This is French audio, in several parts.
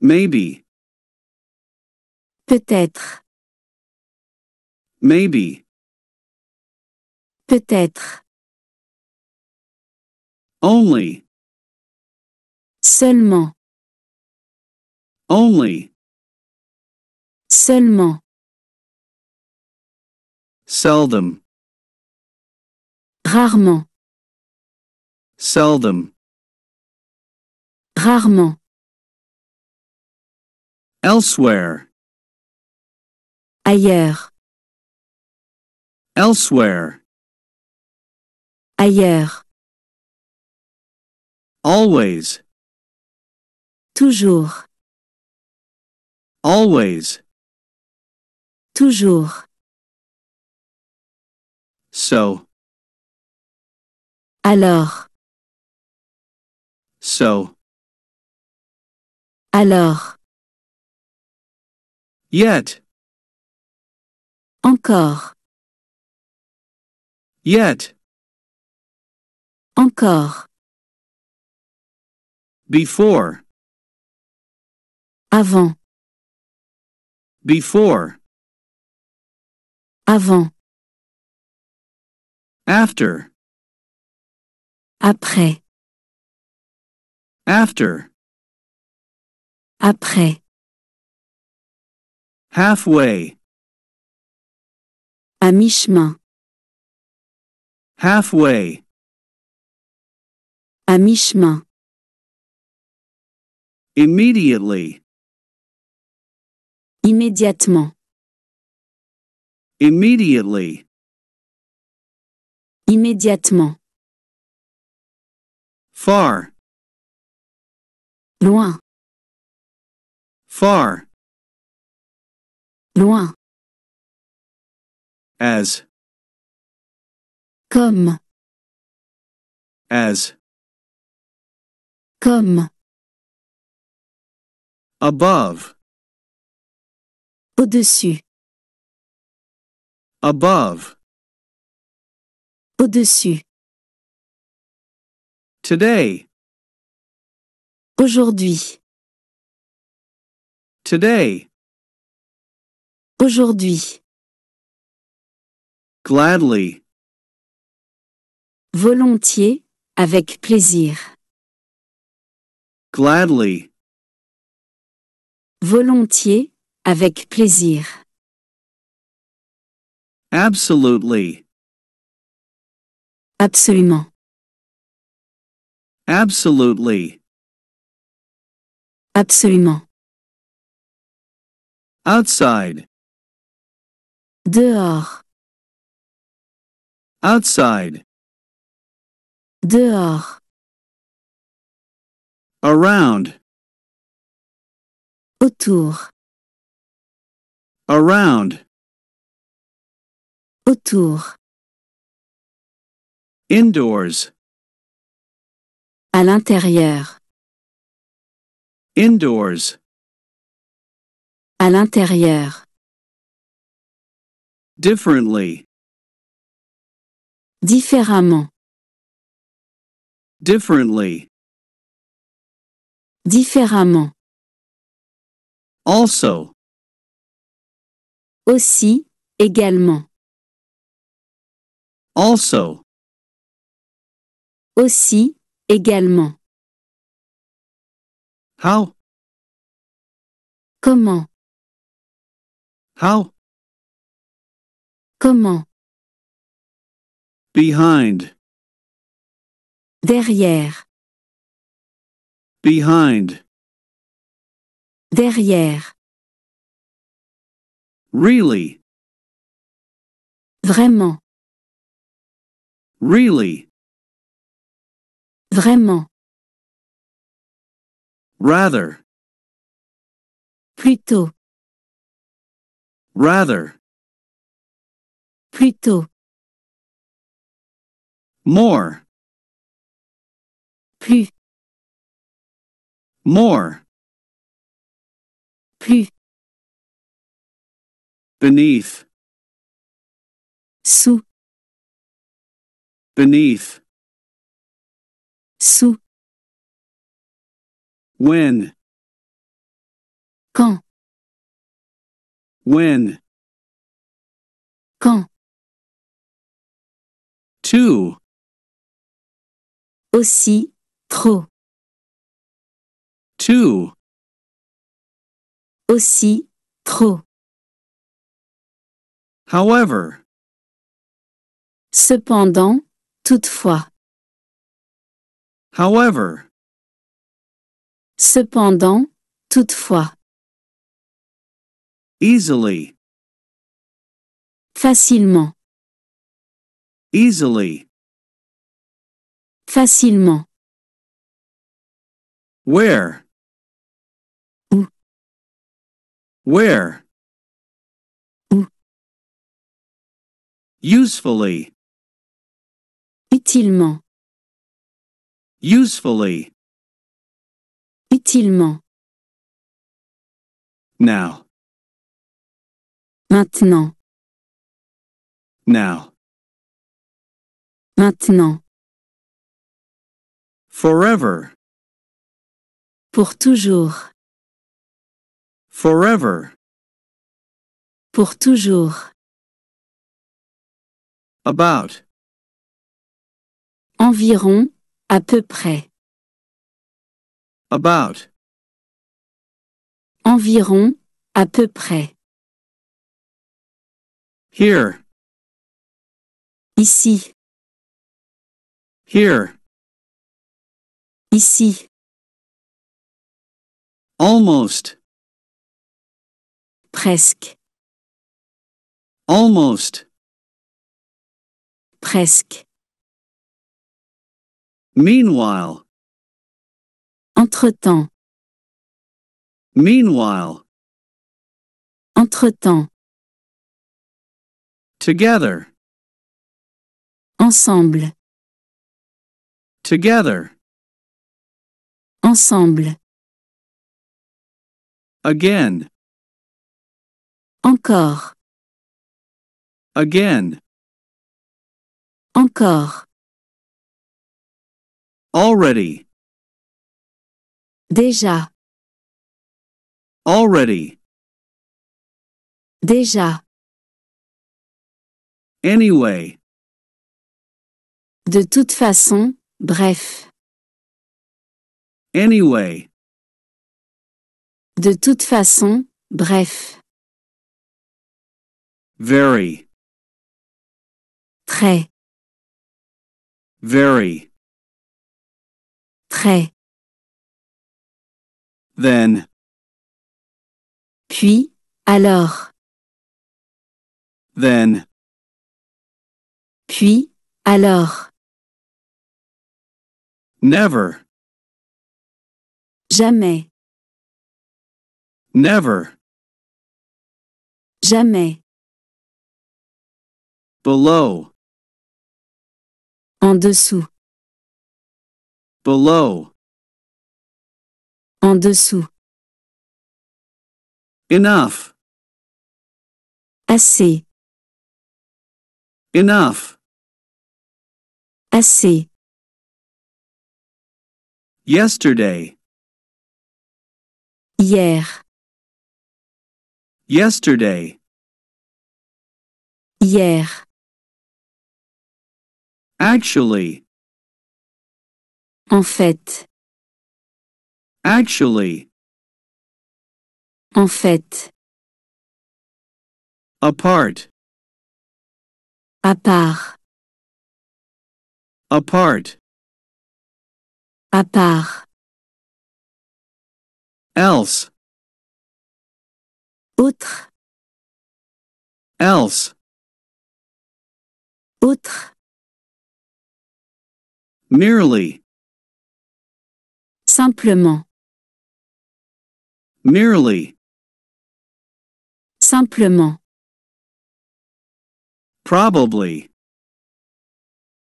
Maybe. Peut-être. Maybe. Peut-être. Only. Seulement. Only. Seulement. Seldom. Rarement. Seldom. Rarement. Elsewhere. Ailleurs. Elsewhere. Ailleurs. Always. Toujours. Always. Toujours. So. Alors. So. Alors. Yet. Encore. Yet. Encore. Before. Avant. Before. Avant. After. Après. After. Après. Halfway. À mi-chemin. Halfway. À mi-chemin. Immediately. Immédiatement. Immediately. Immédiatement. Far. Loin. Far. loin. As. Comme. As. Comme. Above. Au-dessus. Above. Au-dessus. Today. Aujourd'hui. Today. Aujourd'hui. Gladly. Volontiers, avec plaisir. Gladly. Volontiers, avec plaisir. Absolutely. Absolument. Absolutely. Absolument. Outside. Dehors. Outside. Dehors. Around. Autour. Around. Autour. Indoors. À l'intérieur. Indoors. À l'intérieur. Differently. Différemment. Differently. Différemment. Also. Aussi, également. Also. Aussi, également. How? Comment? How? Comment Behind. Derrière. Behind. Derrière. Really. Vraiment. Really. Vraiment. Rather. Plutôt. Rather. More. Plus. More. Plus. Beneath. Sous. Beneath. Sous. When. Quand. When. Quand. Too. Aussi, trop. Tout Aussi, trop. However. Cependant, toutefois. However. Cependant, toutefois. Easily. Facilement. Easily. Facilement. Where? Où? Where? Où? Usefully. Utilement. Usefully. Utilement. Now. Maintenant. Now. Maintenant. Forever. Pour toujours. Forever. Pour toujours. About. Environ, à peu près. About. Environ, à peu près. Here. Ici. Here. Ici. Almost. Presque. Almost. Presque. Meanwhile. Entre-temps. Meanwhile. Entre-temps. Together. Ensemble. Together. Ensemble. Again. Encore. Again. Encore. Already. Déjà. Already. Déjà. Anyway. De toute façon. Bref. Anyway. De toute façon, bref. Very. Très. Very. Très. Then. Puis, alors. Then. Puis, alors. Never. Jamais. Never. Jamais. Below. En dessous. Below. En dessous. Enough. Assez. Enough. Assez. Yesterday. Hier. Yesterday. Hier. Actually. En fait. Actually. En fait. Apart. À part. Apart. À part. Else. Autre. Else. Autre. Merely. Simplement. Merely. Simplement. Probably.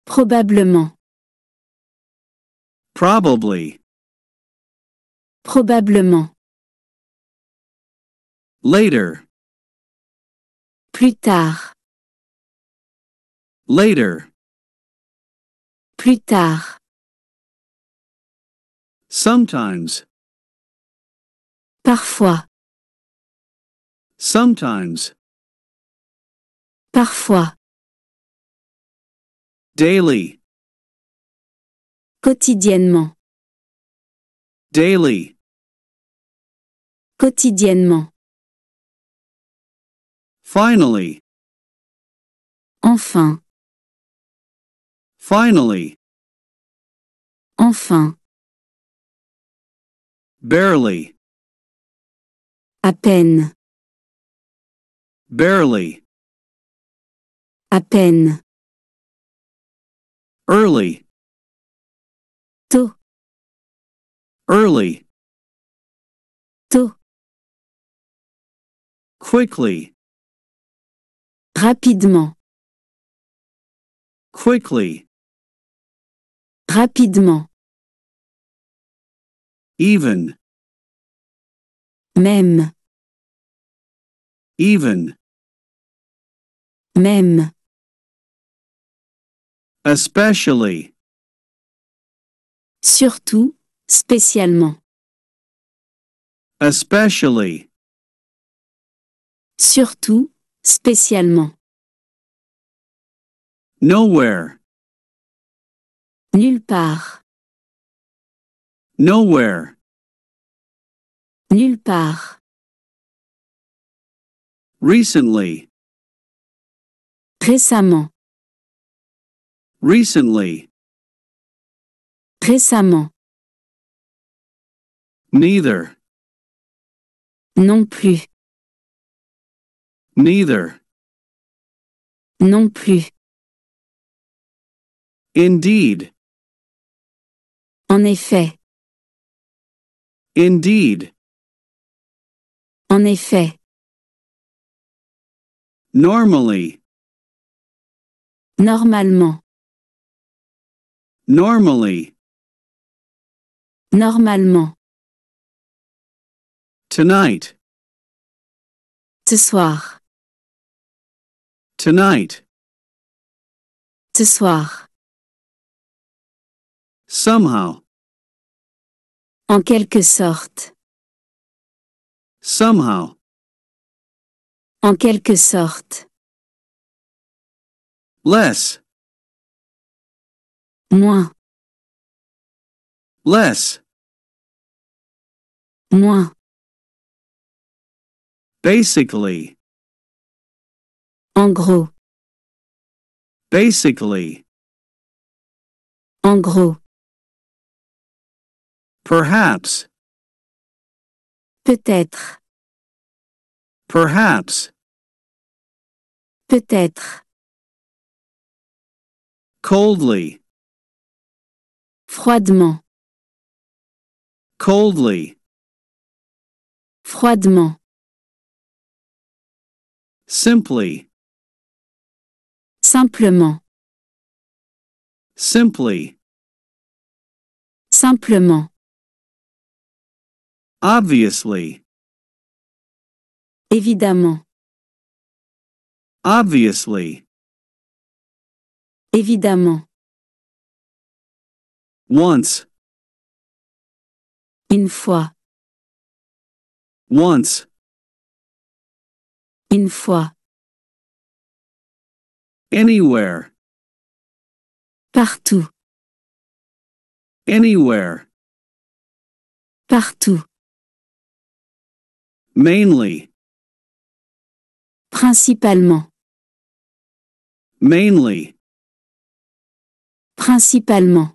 Probablement. Probably. Probablement. Later. Plus tard. Later. Plus tard. Sometimes. Parfois. Sometimes. Parfois. Daily. Quotidiennement. Daily. Quotidiennement. Finally. Enfin. Finally. Enfin. Barely. À peine. Barely. À peine. Early. to early to quickly rapidement quickly rapidement even même even même especially Surtout, spécialement. Especially. Surtout, spécialement. Nowhere. Nulle part. Nowhere. Nulle part. Recently. Récemment. Recently. Récemment. Neither. Non plus. Neither. Non plus. Indeed. En effet. Indeed. En effet. Normally. Normalement. Normally. Normalement. Tonight. Ce soir. Tonight. Ce soir. Somehow. En quelque sorte. Somehow. En quelque sorte. Less. Moins. Less moins. Basically. En gros. Basically. En gros. Perhaps. Peut-être. Perhaps. Peut-être. Coldly. Froidement. Coldly. Froidement. Simply. Simplement. Simply. Simplement. Obviously. Évidemment. Obviously. Évidemment. Once. Une fois. Once. Une fois. Anywhere. Partout. Anywhere. Partout. Mainly. Principalement. Mainly. Principalement.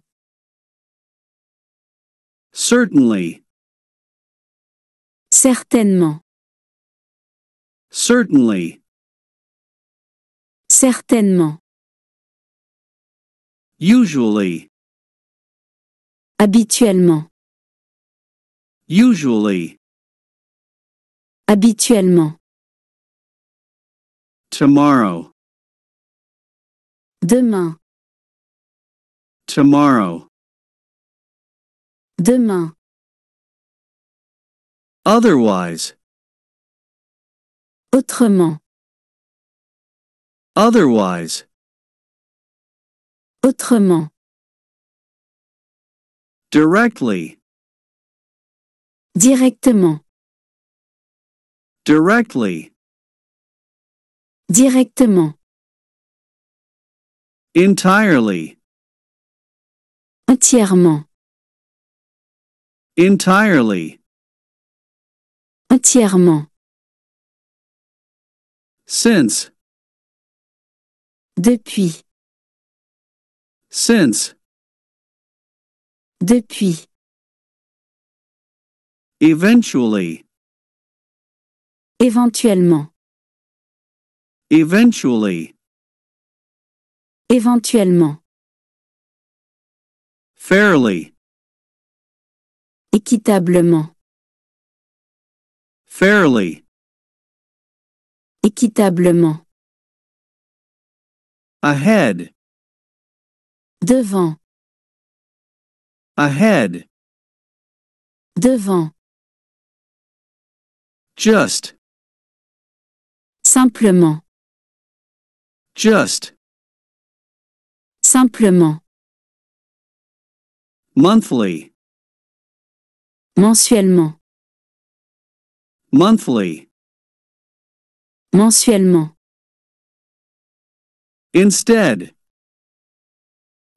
Certainly. Certainement. Certainly. Certainement. Usually. Habituellement. Usually. Habituellement. Tomorrow. Demain. Tomorrow. Demain. Otherwise. Autrement. Otherwise. Autrement. Directly. Directement. Directly. Directement. Entirely. Entièrement. Entirely. Entièrement. Since. Depuis. Since. Depuis. Eventually. Éventuellement. Eventually. Éventuellement. Fairly. Équitablement. Fairly. Équitablement. Ahead. Devant. Ahead. Devant. Just. Simplement. Just. Simplement. Monthly. Mensuellement. Monthly. Mensuellement. Instead.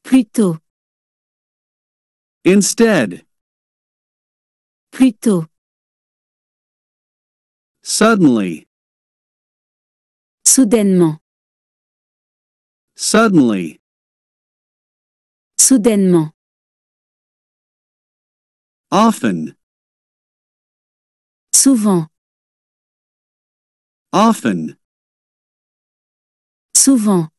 Plutôt. Instead. Plutôt. Suddenly. Soudainement. Suddenly. Soudainement. Often. Souvent. Often. Souvent.